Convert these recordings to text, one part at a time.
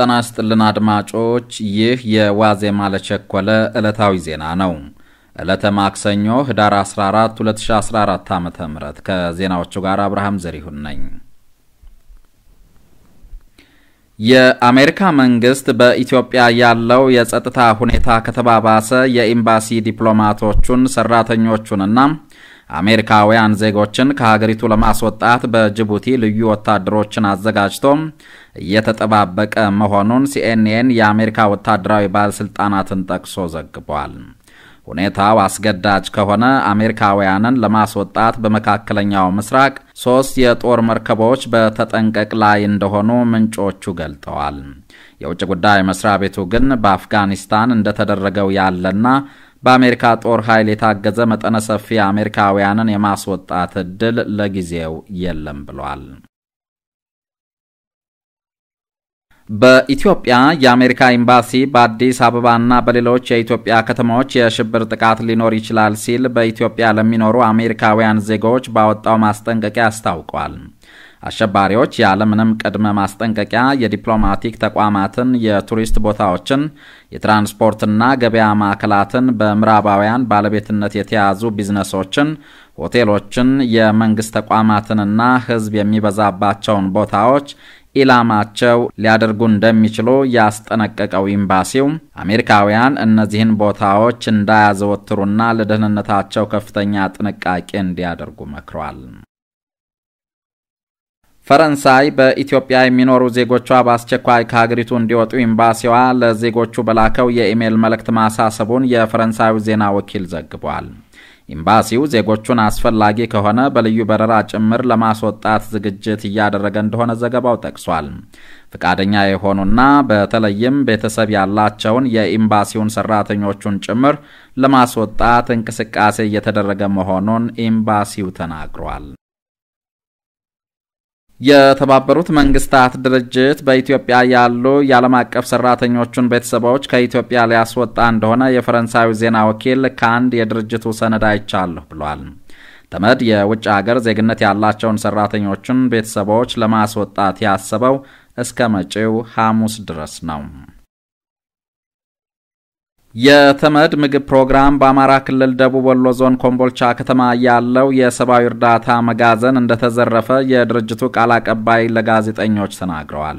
ጤና ይስጥልን አድማጮች፣ ይህ የዋዜማ ለቸኮለ ዕለታዊ ዜና ነው። ዕለተ ማክሰኞ ህዳር 14 2014 ዓ ም ከዜናዎቹ ጋር አብርሃም ዘሪሁን ነኝ። የአሜሪካ መንግስት በኢትዮጵያ ያለው የጸጥታ ሁኔታ ከተባባሰ የኤምባሲ ዲፕሎማቶቹን ሰራተኞቹንና አሜሪካውያን ዜጎችን ከሀገሪቱ ለማስወጣት በጅቡቲ ልዩ ወታደሮችን አዘጋጅቶ እየተጠባበቀ መሆኑን ሲኤንኤን የአሜሪካ ወታደራዊ ባለሥልጣናትን ጠቅሶ ዘግቧል። ሁኔታው አስገዳጅ ከሆነ አሜሪካውያንን ለማስወጣት በመካከለኛው ምስራቅ ሦስት የጦር መርከቦች በተጠንቀቅ ላይ እንደሆኑ ምንጮቹ ገልጠዋል። የውጭ ጉዳይ መስሪያ ቤቱ ግን በአፍጋኒስታን እንደተደረገው ያለና በአሜሪካ ጦር ኃይል የታገዘ መጠነ ሰፊ አሜሪካውያንን የማስወጣት ዕድል ለጊዜው የለም ብሏል። በኢትዮጵያ የአሜሪካ ኤምባሲ በአዲስ አበባና በሌሎች የኢትዮጵያ ከተሞች የሽብር ጥቃት ሊኖር ይችላል ሲል በኢትዮጵያ ለሚኖሩ አሜሪካውያን ዜጋዎች ባወጣው ማስጠንቀቂያ አስታውቋል። አሸባሪዎች ያለምንም ቅድመ ማስጠንቀቂያ የዲፕሎማቲክ ተቋማትን፣ የቱሪስት ቦታዎችን፣ የትራንስፖርትና ገበያ ማዕከላትን፣ በምዕራባውያን ባለቤትነት የተያዙ ቢዝነሶችን፣ ሆቴሎችን፣ የመንግሥት ተቋማትንና ሕዝብ የሚበዛባቸውን ቦታዎች ኢላማቸው ሊያደርጉ እንደሚችሉ ያስጠነቀቀው ኤምባሲው አሜሪካውያን እነዚህን ቦታዎች እንዳያዘወትሩና ለደህንነታቸው ከፍተኛ ጥንቃቄ እንዲያደርጉ መክሯል። ፈረንሳይ በኢትዮጵያ የሚኖሩ ዜጎቿ በአስቸኳይ ከሀገሪቱ እንዲወጡ ኤምባሲዋ ለዜጎቹ በላከው የኢሜይል መልእክት ማሳሰቡን የፈረንሳዩ ዜና ወኪል ዘግቧል። ኤምባሲው ዜጎቹን አስፈላጊ ከሆነ በልዩ በረራ ጭምር ለማስወጣት ዝግጅት እያደረገ እንደሆነ ዘገባው ጠቅሷል። ፍቃደኛ የሆኑና በተለይም ቤተሰብ ያላቸውን የኤምባሲውን ሰራተኞቹን ጭምር ለማስወጣት እንቅስቃሴ እየተደረገ መሆኑን ኤምባሲው ተናግሯል። የተባበሩት መንግስታት ድርጅት በኢትዮጵያ ያሉ የዓለም አቀፍ ሰራተኞቹን ቤተሰቦች ከኢትዮጵያ ሊያስወጣ እንደሆነ የፈረንሳዩ ዜና ወኪል ከአንድ የድርጅቱ ሰነድ አይቻለሁ ብሏል። ተመድ የውጭ አገር ዜግነት ያላቸውን ሰራተኞቹን ቤተሰቦች ለማስወጣት ያሰበው እስከ መጪው ሐሙስ ድረስ ነው። የተመድ ምግብ ፕሮግራም በአማራ ክልል ደቡብ ወሎ ዞን ኮምቦልቻ ከተማ ያለው የሰብአዊ እርዳታ መጋዘን እንደተዘረፈ የድርጅቱ ቃል አቀባይ ለጋዜጠኞች ተናግረዋል።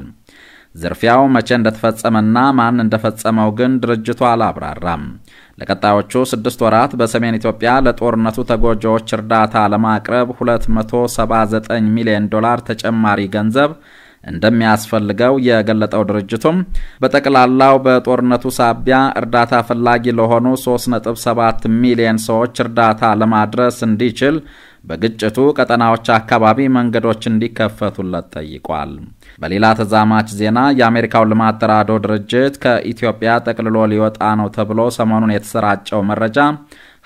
ዝርፊያው መቼ እንደተፈጸመና ማን እንደፈጸመው ግን ድርጅቱ አላብራራም። ለቀጣዮቹ ስድስት ወራት በሰሜን ኢትዮጵያ ለጦርነቱ ተጎጂዎች እርዳታ ለማቅረብ 279 ሚሊዮን ዶላር ተጨማሪ ገንዘብ እንደሚያስፈልገው የገለጠው ድርጅቱም በጠቅላላው በጦርነቱ ሳቢያ እርዳታ ፈላጊ ለሆኑ 3.7 ሚሊዮን ሰዎች እርዳታ ለማድረስ እንዲችል በግጭቱ ቀጠናዎች አካባቢ መንገዶች እንዲከፈቱለት ጠይቋል። በሌላ ተዛማች ዜና የአሜሪካው ልማት ተራድኦ ድርጅት ከኢትዮጵያ ጠቅልሎ ሊወጣ ነው ተብሎ ሰሞኑን የተሰራጨው መረጃ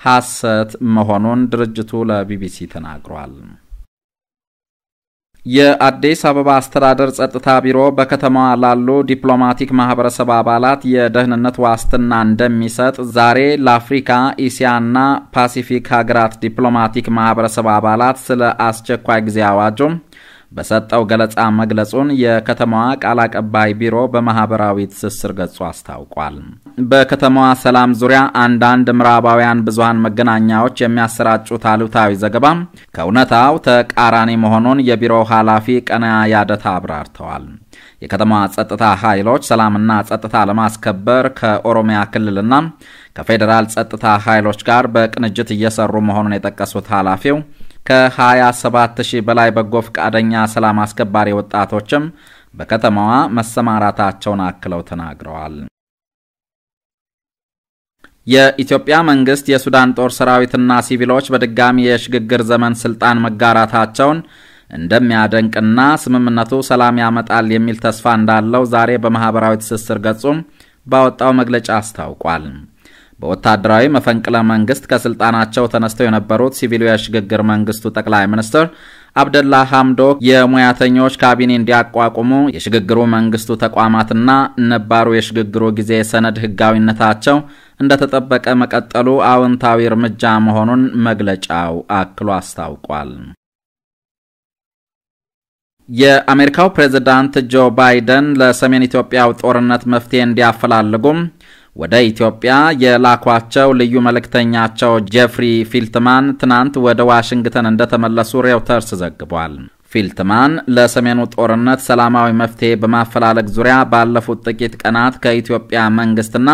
ሐሰት መሆኑን ድርጅቱ ለቢቢሲ ተናግሯል። የአዲስ አበባ አስተዳደር ጸጥታ ቢሮ በከተማዋ ላሉ ዲፕሎማቲክ ማህበረሰብ አባላት የደህንነት ዋስትና እንደሚሰጥ ዛሬ ለአፍሪካ ኢሲያና ፓሲፊክ ሀገራት ዲፕሎማቲክ ማህበረሰብ አባላት ስለ አስቸኳይ ጊዜ አዋጁም በሰጠው ገለጻ መግለጹን የከተማዋ ቃል አቀባይ ቢሮ በማህበራዊ ትስስር ገጹ አስታውቋል። በከተማዋ ሰላም ዙሪያ አንዳንድ ምዕራባውያን ብዙሃን መገናኛዎች የሚያሰራጩት አሉታዊ ዘገባ ከእውነታው ተቃራኒ መሆኑን የቢሮው ኃላፊ ቀና ያደታ አብራርተዋል። የከተማዋ ጸጥታ ኃይሎች ሰላምና ጸጥታ ለማስከበር ከኦሮሚያ ክልልና ከፌዴራል ጸጥታ ኃይሎች ጋር በቅንጅት እየሰሩ መሆኑን የጠቀሱት ኃላፊው ከ27,000 በላይ በጎ ፈቃደኛ ሰላም አስከባሪ ወጣቶችም በከተማዋ መሰማራታቸውን አክለው ተናግረዋል። የኢትዮጵያ መንግስት የሱዳን ጦር ሰራዊትና ሲቪሎች በድጋሚ የሽግግር ዘመን ስልጣን መጋራታቸውን እንደሚያደንቅና ስምምነቱ ሰላም ያመጣል የሚል ተስፋ እንዳለው ዛሬ በማኅበራዊ ትስስር ገጹም ባወጣው መግለጫ አስታውቋል። በወታደራዊ መፈንቅለ መንግስት ከስልጣናቸው ተነስተው የነበሩት ሲቪሉ የሽግግር መንግስቱ ጠቅላይ ሚኒስትር አብደላ ሐምዶክ የሙያተኞች ካቢኔ እንዲያቋቁሙ የሽግግሩ መንግስቱ ተቋማትና ነባሩ የሽግግሩ ጊዜ ሰነድ ህጋዊነታቸው እንደተጠበቀ መቀጠሉ አዎንታዊ እርምጃ መሆኑን መግለጫው አክሎ አስታውቋል። የአሜሪካው ፕሬዝዳንት ጆ ባይደን ለሰሜን ኢትዮጵያው ጦርነት መፍትሄ እንዲያፈላልጉም ወደ ኢትዮጵያ የላኳቸው ልዩ መልእክተኛቸው ጄፍሪ ፊልትማን ትናንት ወደ ዋሽንግተን እንደተመለሱ ሬውተርስ ዘግቧል። ፊልትማን ለሰሜኑ ጦርነት ሰላማዊ መፍትሄ በማፈላለግ ዙሪያ ባለፉት ጥቂት ቀናት ከኢትዮጵያ መንግስትና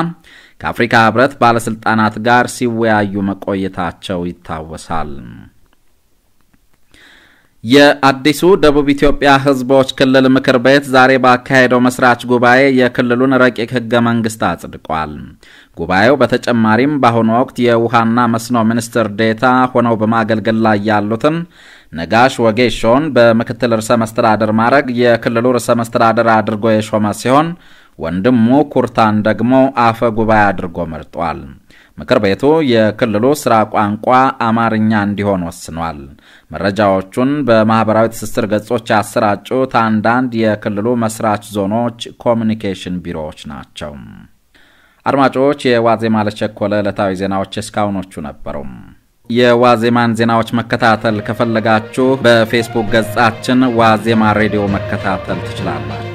ከአፍሪካ ህብረት ባለሥልጣናት ጋር ሲወያዩ መቆየታቸው ይታወሳል። የአዲሱ ደቡብ ኢትዮጵያ ሕዝቦች ክልል ምክር ቤት ዛሬ ባካሄደው መስራች ጉባኤ የክልሉን ረቂቅ ህገ መንግስት አጽድቋል። ጉባኤው በተጨማሪም በአሁኑ ወቅት የውሃና መስኖ ሚኒስትር ዴታ ሆነው በማገልገል ላይ ያሉትን ነጋሽ ወጌሾን በምክትል ርዕሰ መስተዳደር ማድረግ የክልሉ ርዕሰ መስተዳደር አድርጎ የሾመ ሲሆን ወንድሙ ኩርታን ደግሞ አፈ ጉባኤ አድርጎ መርጧል። ምክር ቤቱ የክልሉ ሥራ ቋንቋ አማርኛ እንዲሆን ወስኗል። መረጃዎቹን በማኅበራዊ ትስስር ገጾች ያሰራጩት አንዳንድ የክልሉ መስራች ዞኖች ኮሚኒኬሽን ቢሮዎች ናቸው። አድማጮች፣ የዋዜማ ለቸኮለ ዕለታዊ ዜናዎች እስካሁኖቹ ነበሩ። የዋዜማን ዜናዎች መከታተል ከፈለጋችሁ በፌስቡክ ገጻችን ዋዜማ ሬዲዮ መከታተል ትችላላችሁ።